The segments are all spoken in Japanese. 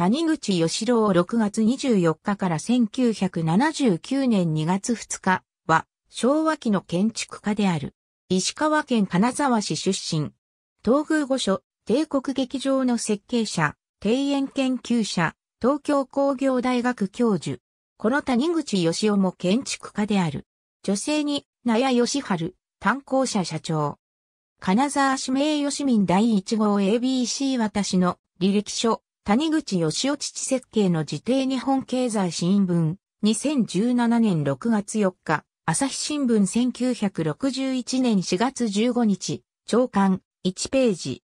谷口義郎6月24日から1979年2月2日は昭和期の建築家である。石川県金沢市出身。東宮御所、帝国劇場の設計者、庭園研究者、東京工業大学教授。この谷口義雄も建築家である。女性に、名谷義春、炭鉱社社長。金沢市名誉市民第1号 ABC 私の履歴書。谷口義雄父設計の自邸日本経済新聞、2017年6月4日、朝日新聞1961年4月15日、朝刊、1ページ。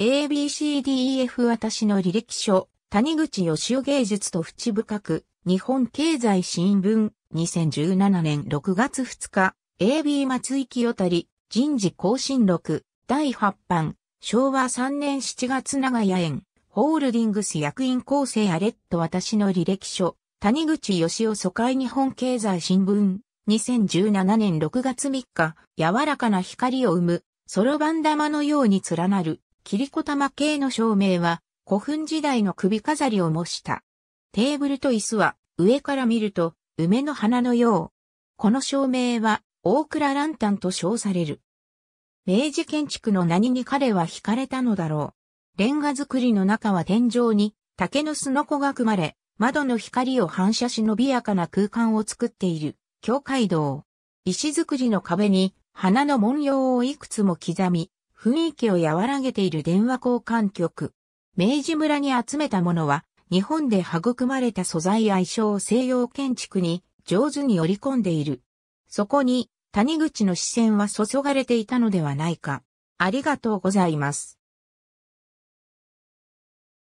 ABCDEF 私の履歴書、谷口義雄芸術と淵深く、日本経済新聞、2017年6月2日、AB 松井清足、人事更新録、第8版、昭和3年7月長屋園。ホールディングス役員構成アレット私の履歴書、谷口義雄疎開日本経済新聞、2017年6月3日、柔らかな光を生む、そろばん玉のように連なる、切子玉系の照明は、古墳時代の首飾りを模した。テーブルと椅子は、上から見ると、梅の花のよう。この照明は、大倉ランタンと称される。明治建築の何に彼は惹かれたのだろう。レンガ作りの中は天井に竹のすのこが組まれ、窓の光を反射し伸びやかな空間を作っている、教会堂。石造りの壁に花の文様をいくつも刻み、雰囲気を和らげている電話交換局。明治村に集めたものは、日本で育まれた素材愛称を西洋建築に上手に織り込んでいる。そこに、谷口の視線は注がれていたのではないか。ありがとうございます。